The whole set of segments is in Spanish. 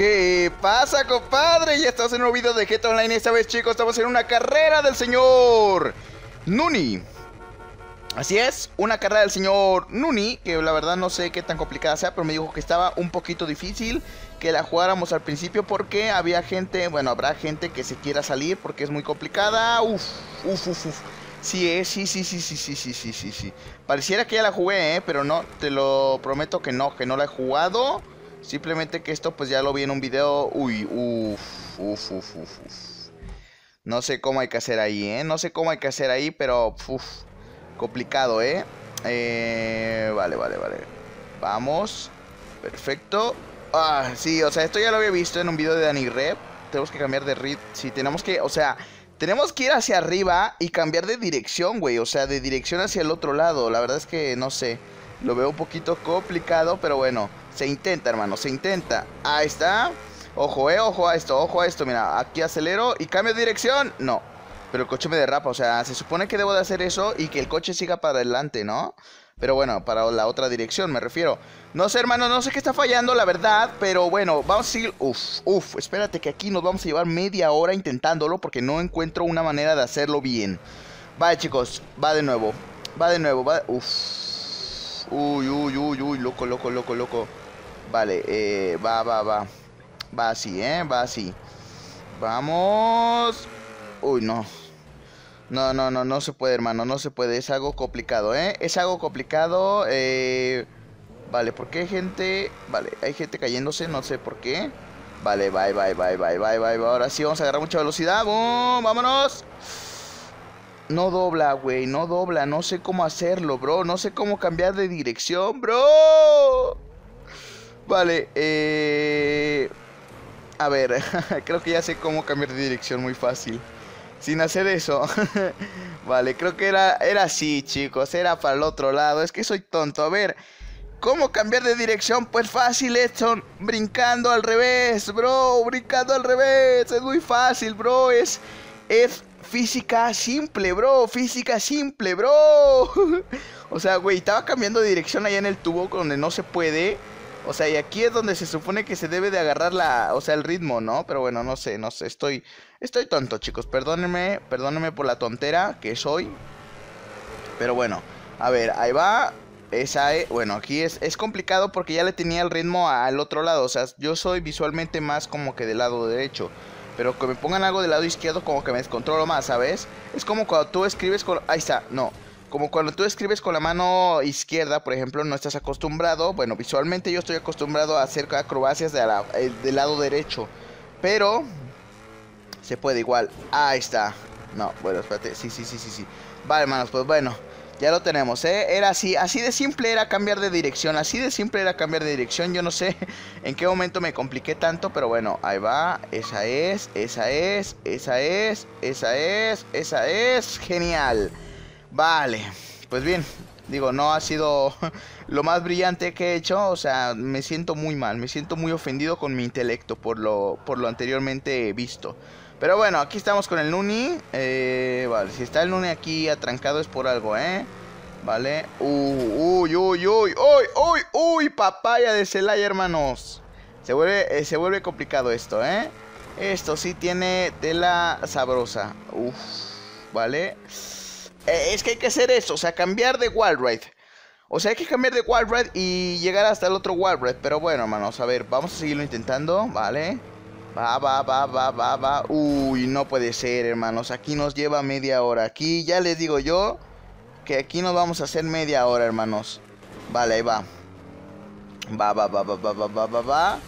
¿Qué pasa, compadre? Ya estamos en un video de GTA Online. Esta vez, chicos, estamos en una carrera del señor Nuni. Así es, una carrera del señor Nuni, que la verdad no sé qué tan complicada sea, pero me dijo que estaba un poquito difícil que la jugáramos al principio porque había gente, bueno, habrá gente que se quiera salir porque es muy complicada. Uf, uf, uf, uf. Sí, eh, sí, sí, sí, sí, sí, sí, sí, sí, sí. Pareciera que ya la jugué, eh, pero no, te lo prometo que no, que no la he jugado. Simplemente que esto pues ya lo vi en un video. Uy, uff, uff, uff, uff No sé cómo hay que hacer ahí, ¿eh? No sé cómo hay que hacer ahí, pero... uff complicado, ¿eh? ¿eh? Vale, vale, vale. Vamos. Perfecto. Ah, sí, o sea, esto ya lo había visto en un video de Dani Rep. Tenemos que cambiar de rit. Sí, tenemos que, o sea... Tenemos que ir hacia arriba y cambiar de dirección, güey. O sea, de dirección hacia el otro lado. La verdad es que no sé. Lo veo un poquito complicado, pero bueno, se intenta, hermano, se intenta. Ahí está. Ojo, eh, ojo a esto, ojo a esto. Mira, aquí acelero y cambio de dirección. No, pero el coche me derrapa. O sea, se supone que debo de hacer eso y que el coche siga para adelante, ¿no? Pero bueno, para la otra dirección me refiero. No sé, hermano, no sé qué está fallando, la verdad. Pero bueno, vamos a seguir. Uf, uf, espérate que aquí nos vamos a llevar media hora intentándolo porque no encuentro una manera de hacerlo bien. Vale, chicos, va de nuevo. Va de nuevo, va Uf. Uy, uy, uy, uy, loco, loco, loco, loco. Vale, eh, va, va, va. Va así, ¿eh? Va así. Vamos. Uy, no. No, no, no, no se puede, hermano. No se puede. Es algo complicado, ¿eh? Es algo complicado. Eh... Vale, ¿por qué hay gente? Vale, hay gente cayéndose. No sé por qué. Vale, bye, bye, bye, bye, bye, bye. Ahora sí, vamos a agarrar mucha velocidad. boom, ¡Vámonos! No dobla, güey, no dobla, no sé cómo hacerlo, bro, no sé cómo cambiar de dirección, bro. Vale, eh, A ver, creo que ya sé cómo cambiar de dirección muy fácil. Sin hacer eso. vale, creo que era, era así, chicos, era para el otro lado, es que soy tonto, a ver... ¿Cómo cambiar de dirección? Pues fácil, Edson. Brincando al revés, bro. Brincando al revés. Es muy fácil, bro. Es, es física simple, bro. Física simple, bro. o sea, güey, estaba cambiando de dirección allá en el tubo donde no se puede. O sea, y aquí es donde se supone que se debe de agarrar la, o sea, el ritmo, ¿no? Pero bueno, no sé, no sé, estoy estoy tonto, chicos. Perdónenme, perdónenme por la tontera que soy. Pero bueno, a ver, ahí va. Esa es, bueno, aquí es, es complicado porque ya le tenía el ritmo al otro lado. O sea, yo soy visualmente más como que del lado derecho. Pero que me pongan algo del lado izquierdo como que me descontrolo más, ¿sabes? Es como cuando tú escribes con... Ahí está, no. Como cuando tú escribes con la mano izquierda, por ejemplo, no estás acostumbrado. Bueno, visualmente yo estoy acostumbrado a hacer acrobacias de eh, del lado derecho. Pero... Se puede igual. Ahí está. No, bueno, espérate. Sí, sí, sí, sí, sí. Vale, hermanos, pues bueno. Ya lo tenemos, ¿eh? Era así, así de simple era cambiar de dirección, así de simple era cambiar de dirección. Yo no sé en qué momento me compliqué tanto, pero bueno, ahí va. Esa es, esa es, esa es, esa es, esa es. Genial. Vale, pues bien, digo, no ha sido lo más brillante que he hecho, o sea, me siento muy mal, me siento muy ofendido con mi intelecto por lo, por lo anteriormente visto. Pero bueno, aquí estamos con el Nuni. Eh, vale, si está el Nuni aquí atrancado es por algo, ¿eh? Vale. Uh, uy, uy, uy, uy, uy, uy, papaya de Celaya, hermanos. Se vuelve, eh, se vuelve complicado esto, ¿eh? Esto sí tiene tela sabrosa. Uf, vale. Eh, es que hay que hacer eso, o sea, cambiar de Wildride. O sea, hay que cambiar de Wildride y llegar hasta el otro Wildride. Pero bueno, hermanos, a ver, vamos a seguirlo intentando, ¿vale? Va, va, va, va, va, va. Uy, no puede ser, hermanos. Aquí nos lleva media hora. Aquí ya les digo yo que aquí nos vamos a hacer media hora, hermanos. Vale, ahí va. Va, va, va, va, va, va, va, va,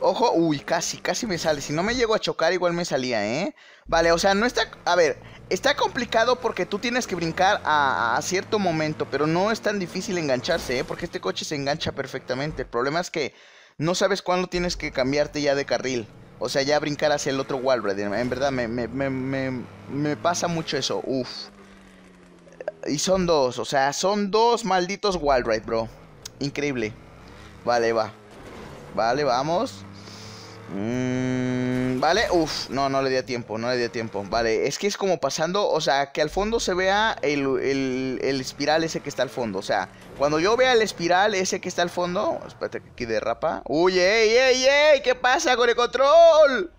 Ojo, uy, casi, casi me sale. Si no me llego a chocar, igual me salía, ¿eh? Vale, o sea, no está... A ver, está complicado porque tú tienes que brincar a, a cierto momento, pero no es tan difícil engancharse, ¿eh? Porque este coche se engancha perfectamente. El problema es que no sabes cuándo tienes que cambiarte ya de carril. O sea, ya brincar hacia el otro Wildride, En verdad, me, pasa mucho eso. Uf. Y son dos, o sea, son dos malditos Wildride, bro. Increíble. Vale, va. Vale, vamos. Mm, vale, uff, no, no le di a tiempo, no le di a tiempo. Vale, es que es como pasando, o sea, que al fondo se vea el, espiral ese que está al fondo. O sea, cuando yo vea el espiral ese que está al fondo, espérate que aquí derrapa. ¡Uy, ey, ey, ey! ¿Qué pasa con el control?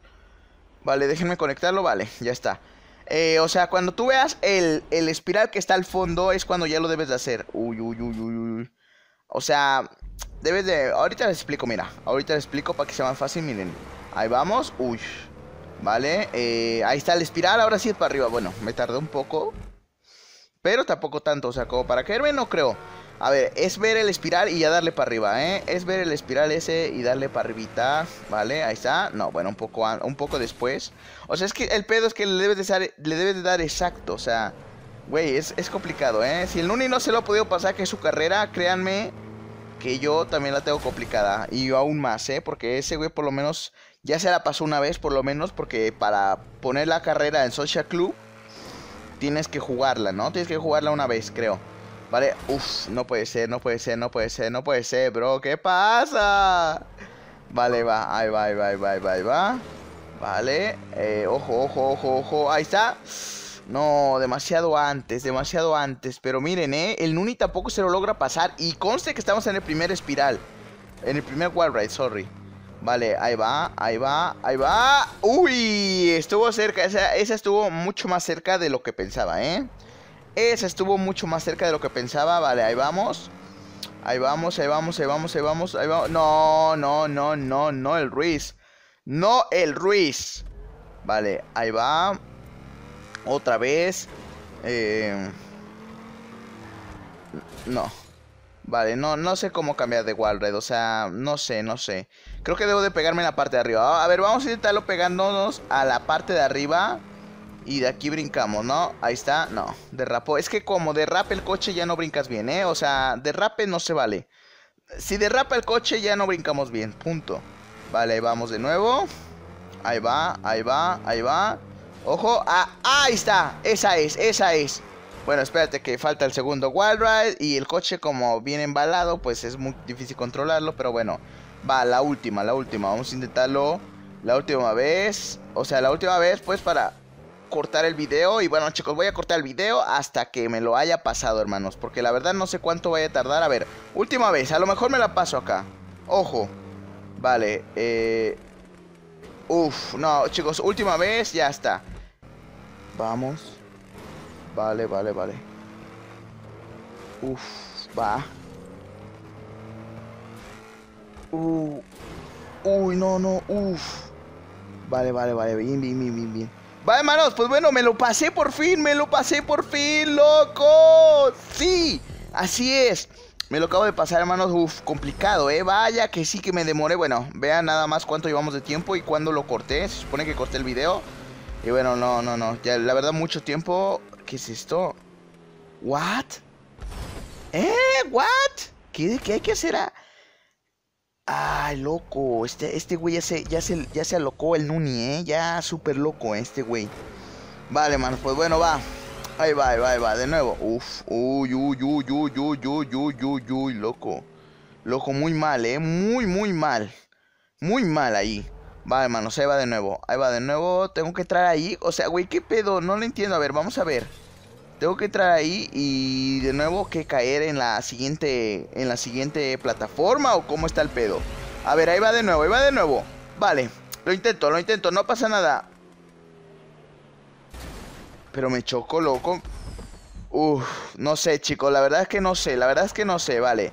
Vale, déjenme conectarlo, vale, ya está. Eh, o sea, cuando tú veas el, el espiral que está al fondo es cuando ya lo debes de hacer. Uy, uy, uy, uy, uy. O sea, Debe de... Ahorita les explico, mira. Ahorita les explico para que sea más fácil, miren. Ahí vamos. Uy. Vale. Eh, ahí está el espiral. Ahora sí es para arriba. Bueno, me tardé un poco. Pero tampoco tanto. O sea, como para caerme no creo. A ver, es ver el espiral y ya darle para arriba, ¿eh? Es ver el espiral ese y darle para arribita, ¿vale? Ahí está. No, bueno, un poco, un poco después. O sea, es que el pedo es que le debes de, dar, exacto, o sea... Güey, es, es complicado, ¿eh? Si el Nuni no se lo ha podido pasar que es su carrera, créanme que yo también la tengo complicada. Y yo aún más, ¿eh? Porque ese güey por lo menos ya se la pasó una vez, por lo menos, porque para poner la carrera en Social Club tienes que jugarla, ¿no? Tienes que jugarla una vez, creo. Vale, uff, no puede ser, no puede ser, no puede ser, no puede ser, bro. ¿Qué pasa? Vale, va, ahí va, ahí va, ahí va, va. Vale, eh, ojo, ojo, ojo, ojo. Ahí está. No, demasiado antes, demasiado antes. Pero miren, ¿eh? El Nuni tampoco se lo logra pasar. Y conste que estamos en el primer espiral. En el primer wall ride, sorry. Vale, ahí va, ahí va, ahí va. ¡Uy! Estuvo cerca. Esa, esa estuvo mucho más cerca de lo que pensaba, ¿eh? Esa estuvo mucho más cerca de lo que pensaba. Vale, ahí vamos. Ahí vamos, ahí vamos, ahí vamos, ahí vamos, ahí vamos. No, no, no, no, no, el Ruiz. No, el Ruiz. Vale, ahí va otra vez. Eh, no. Vale, no, no sé cómo cambiar de red o sea, no sé, no sé. Creo que debo de pegarme en la parte de arriba. A ver, vamos a intentarlo pegándonos a la parte de arriba. Y de aquí brincamos, ¿no? Ahí está, no, derrapó. Es que como derrape el coche ya no brincas bien, ¿eh? O sea, derrape no se vale. Si derrapa el coche ya no brincamos bien, punto. Vale, ahí vamos de nuevo. Ahí va, ahí va, ahí va. Ojo, ah, ahí está, esa es, esa es. Bueno, espérate que falta el segundo Wild Ride y el coche como viene embalado, pues es muy difícil controlarlo, pero bueno. Va, la última, la última, vamos a intentarlo la última vez. O sea, la última vez pues para cortar el video y bueno chicos voy a cortar el video hasta que me lo haya pasado hermanos porque la verdad no sé cuánto vaya a tardar a ver última vez a lo mejor me la paso acá ojo vale eh... Uf, no chicos última vez ya está Vamos. Vale, vale, vale. Uf, va. Uh. Uy, no, no, uf. Vale, vale, vale, bien, bien, bien, bien, bien. Vale, hermanos, pues bueno, me lo pasé por fin, me lo pasé por fin, loco. Sí, así es. Me lo acabo de pasar, hermanos. Uf, complicado, ¿eh? Vaya que sí que me demoré. Bueno, vean nada más cuánto llevamos de tiempo y cuándo lo corté. Se supone que corté el video. Y bueno, no, no, no. Ya, la verdad, mucho tiempo. ¿Qué es esto? ¿What? ¿Eh? ¿What? ¿Qué, qué hay que hacer? Ah, ay, loco. Este, este güey ya se, ya, se, ya se alocó el Nuni, ¿eh? Ya súper loco este güey. Vale, mano Pues bueno, va. Ahí va, ahí va, ahí va. De nuevo. Uf. Uy, uy, uy, uy, uy, uy, uy, uy, uy, loco. Loco, muy mal, ¿eh? Muy, muy mal. Muy mal ahí. Vale, hermanos, ahí va de nuevo. Ahí va de nuevo. Tengo que entrar ahí. O sea, güey, ¿qué pedo? No lo entiendo. A ver, vamos a ver. Tengo que entrar ahí y de nuevo que caer en la siguiente. En la siguiente plataforma. ¿O cómo está el pedo? A ver, ahí va de nuevo, ahí va de nuevo. Vale, lo intento, lo intento, no pasa nada. Pero me choco, loco. Uff, no sé, chicos. La verdad es que no sé. La verdad es que no sé, vale.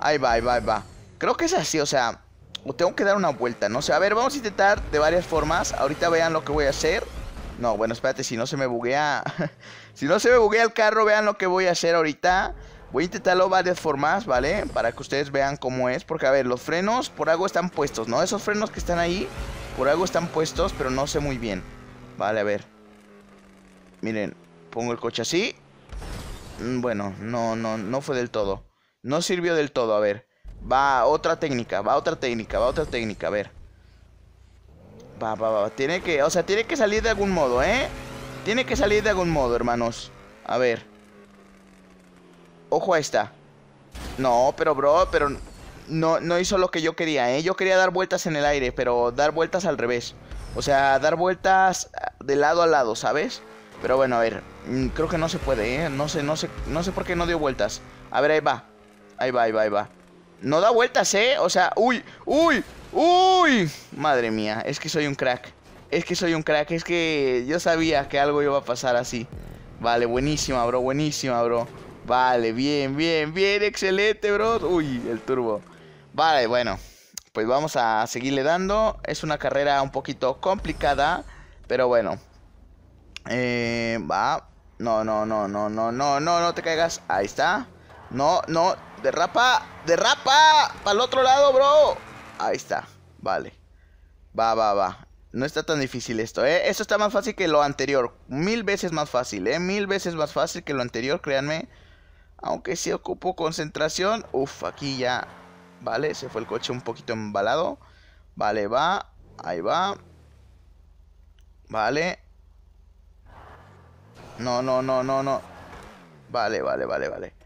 Ahí va, ahí va, ahí va. Creo que es así, o sea. O tengo que dar una vuelta, no sé. a ver, vamos a intentar de varias formas. Ahorita vean lo que voy a hacer. No, bueno, espérate, si no se me buguea... si no se me buguea el carro, vean lo que voy a hacer ahorita. Voy a intentarlo varias formas, ¿vale? Para que ustedes vean cómo es. Porque, a ver, los frenos por algo están puestos, ¿no? Esos frenos que están ahí, por algo están puestos, pero no sé muy bien. Vale, a ver. Miren, pongo el coche así. Mm, bueno, no, no, no fue del todo. No sirvió del todo, a ver. Va otra técnica, va otra técnica, va otra técnica, a ver. Va, va, va, tiene que, o sea, tiene que salir de algún modo, ¿eh? Tiene que salir de algún modo, hermanos. A ver. Ojo a esta. No, pero bro, pero no, no hizo lo que yo quería, ¿eh? Yo quería dar vueltas en el aire, pero dar vueltas al revés. O sea, dar vueltas de lado a lado, ¿sabes? Pero bueno, a ver, mm, creo que no se puede, ¿eh? No sé, no sé, no sé por qué no dio vueltas. A ver, ahí va. Ahí va, ahí va, ahí va. No da vueltas, ¿eh? O sea, uy, uy, uy. Madre mía, es que soy un crack. Es que soy un crack, es que yo sabía que algo iba a pasar así. Vale, buenísima, bro, buenísima, bro. Vale, bien, bien, bien, excelente, bro. Uy, el turbo. Vale, bueno. Pues vamos a seguirle dando. Es una carrera un poquito complicada, pero bueno. Eh, va. No, no, no, no, no, no, no, no te caigas. Ahí está. No, no, Derrapa, derrapa. Para el otro lado, bro. Ahí está. Vale. Va, va, va. No está tan difícil esto, ¿eh? Esto está más fácil que lo anterior. Mil veces más fácil, ¿eh? Mil veces más fácil que lo anterior, créanme. Aunque sí ocupo concentración. Uf, aquí ya. Vale, se fue el coche un poquito embalado. Vale, va. Ahí va. Vale. No, no, no, no, no. Vale, vale, vale, vale.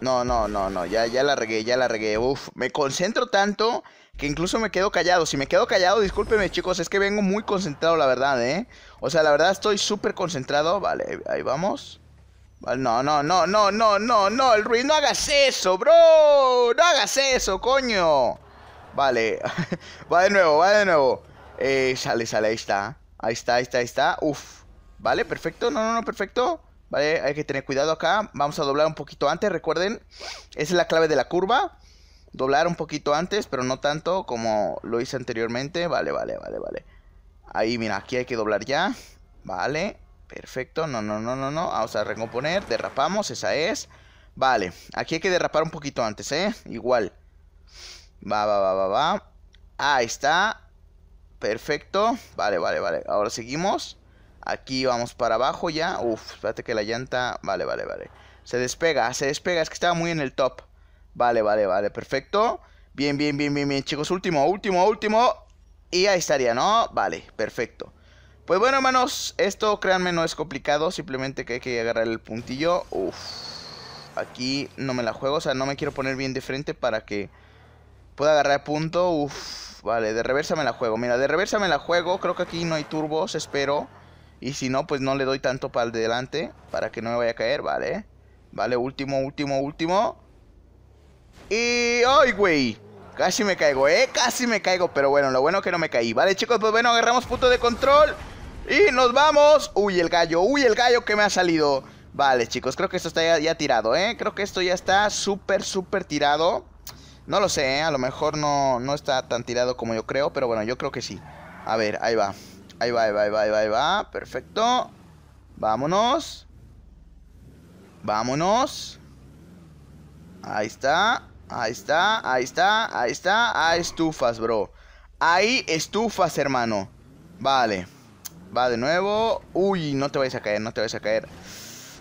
No, no, no, no, ya, ya la regué, ya la regué. Uf, me concentro tanto que incluso me quedo callado. Si me quedo callado, discúlpeme, chicos, es que vengo muy concentrado, la verdad, ¿eh? O sea, la verdad estoy súper concentrado. Vale, ahí vamos. Vale, no, no, no, no, no, no, no, el Ruiz, no hagas eso, bro. No hagas eso, coño. Vale, va de nuevo, va de nuevo. Eh, sale, sale, ahí está. Ahí está, ahí está, ahí está. Uf. Vale, perfecto. No, no, no, perfecto. ¿vale? Hay que tener cuidado acá. Vamos a doblar un poquito antes, recuerden. Esa es la clave de la curva. Doblar un poquito antes, pero no tanto como lo hice anteriormente. Vale, vale, vale, vale. Ahí, mira, aquí hay que doblar ya. Vale, perfecto. No, no, no, no, no. Vamos a recomponer. Derrapamos, esa es. Vale, aquí hay que derrapar un poquito antes, ¿eh? Igual. Va, va, va, va, va. Ahí está. Perfecto. Vale, vale, vale. Ahora seguimos. Aquí vamos para abajo ya. Uf, espérate que la llanta... Vale, vale, vale. Se despega, se despega. Es que estaba muy en el top. Vale, vale, vale. Perfecto. Bien, bien, bien, bien, bien. Chicos, último, último, último. Y ahí estaría, ¿no? Vale, perfecto. Pues bueno, hermanos, esto créanme no es complicado, simplemente que hay que agarrar el puntillo. Uf, aquí no me la juego, o sea, no me quiero poner bien de frente para que pueda agarrar punto. Uf, vale, de reversa me la juego. Mira, de reversa me la juego, creo que aquí no hay turbos, espero. Y si no, pues no le doy tanto para el delante para que no me vaya a caer, ¿vale? Vale, último, último, último. Y... ¡Ay, güey! Casi me caigo, ¿eh? Casi me caigo, pero bueno, lo bueno que no me caí. Vale, chicos, pues bueno, agarramos punto de control. Y nos vamos. Uy, el gallo, uy, el gallo que me ha salido. Vale, chicos, creo que esto está ya, tirado, ¿eh? Creo que esto ya está súper, súper tirado. No lo sé, ¿eh? a lo mejor no, no está tan tirado como yo creo, pero bueno, yo creo que sí. A ver, ahí va. Ahí va, ahí va, ahí va, va, va. Perfecto. Vámonos. Vámonos. Ahí está. Ahí está, ahí está, ahí está. Hay estufas, bro. Ahí estufas, hermano. Vale. Va de nuevo. Uy, no te vayas a caer, no te vayas a caer.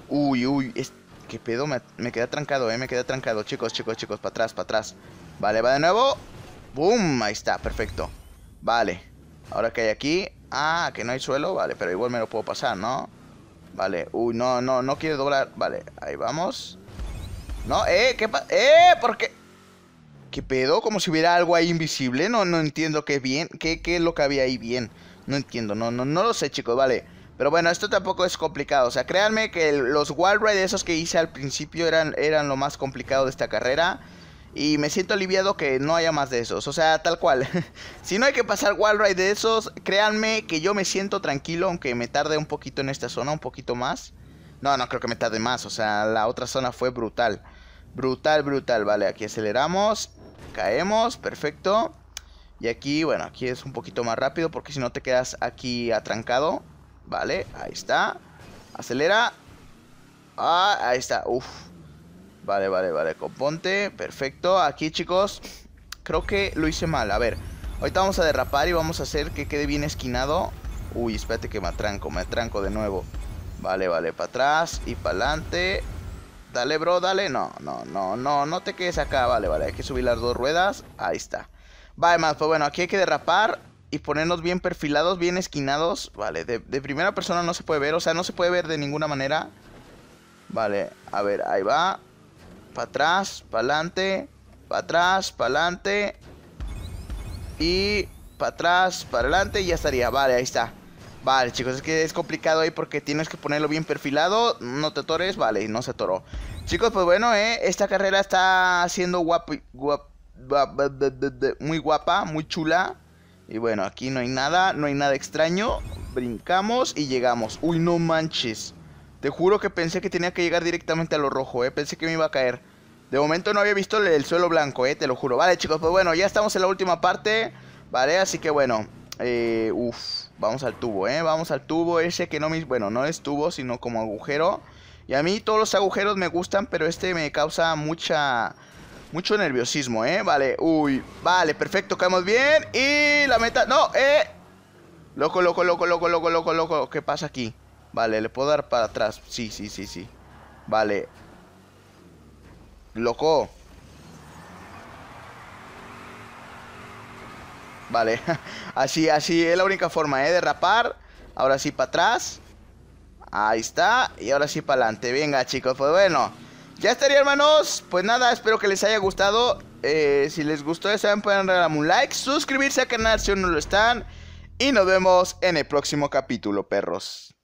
Uy, uy. Es... ¿Qué pedo? Me, queda trancado, eh. Me queda trancado. Chicos, chicos, chicos. Para atrás, para atrás. Vale, va de nuevo. Boom. Ahí está, perfecto. Vale. Ahora que hay aquí. Ah, que no hay suelo, vale, pero igual me lo puedo pasar, ¿no? Vale, uy, no, no, no quiere doblar Vale, ahí vamos No, eh, ¿qué pasa? Eh, ¿por qué? ¿Qué pedo? Como si hubiera algo ahí invisible No, no entiendo qué bien qué, qué es lo que había ahí bien No entiendo, no, no, no lo sé, chicos, vale Pero bueno, esto tampoco es complicado O sea, créanme que los wall ride esos que hice al principio eran, eran lo más complicado de esta carrera y me siento aliviado que no haya más de esos. O sea, tal cual. si no hay que pasar Wallride de esos, créanme que yo me siento tranquilo, aunque me tarde un poquito en esta zona, un poquito más. No, no creo que me tarde más. O sea, la otra zona fue brutal. Brutal, brutal. Vale, aquí aceleramos. Caemos, perfecto. Y aquí, bueno, aquí es un poquito más rápido porque si no te quedas aquí atrancado. Vale, ahí está. Acelera. Ah, ahí está. Uf. Vale, vale, vale, componte, perfecto Aquí chicos, creo que lo hice mal A ver, ahorita vamos a derrapar y vamos a hacer que quede bien esquinado Uy, espérate que me atranco, me atranco de nuevo Vale, vale, para atrás y para adelante Dale, bro, dale No, no, no, no, no te quedes acá Vale, vale, hay que subir las dos ruedas Ahí está Vale, más, pues bueno, aquí hay que derrapar y ponernos bien perfilados, bien esquinados. Vale, de, de, primera persona no se puede ver, o sea, no se puede ver de ninguna manera. Vale, a ver, ahí va. Para atrás, para adelante, para atrás, para adelante. Y para atrás, para adelante y ya estaría. Vale, ahí está. Vale, chicos, es que es complicado ahí porque tienes que ponerlo bien perfilado. No te atores, vale, no se atoró. Chicos, pues bueno, eh, esta carrera está siendo guapo muy guapa, muy chula. Y bueno, aquí no hay nada, no hay nada extraño. Brincamos y llegamos. Uy, no manches. Te juro que pensé que tenía que llegar directamente a lo rojo, eh. Pensé que me iba a caer. De momento no había visto el, suelo blanco, eh. Te lo juro. Vale, chicos, pues bueno, ya estamos en la última parte. Vale, así que bueno. Eh, uf, vamos al tubo, eh. Vamos al tubo ese que no me... Bueno, no es tubo, sino como agujero. Y a mí todos los agujeros me gustan, pero este me causa mucha... Mucho nerviosismo, ¿eh? Vale, uy, vale, perfecto, caemos bien Y la meta, no, eh Loco, loco, loco, loco, loco, loco, loco ¿Qué pasa aquí? Vale, le puedo dar para atrás. Sí, sí, sí, sí. Vale. Loco. Vale. así, así es la única forma, ¿eh? rapar. Ahora sí para atrás. Ahí está. Y ahora sí para adelante. Venga, chicos. Pues bueno. Ya estaría, hermanos. Pues nada, espero que les haya gustado. Eh, si les gustó, ya saben, pueden regalarme un like, suscribirse al canal si aún no lo están. Y nos vemos en el próximo capítulo, perros.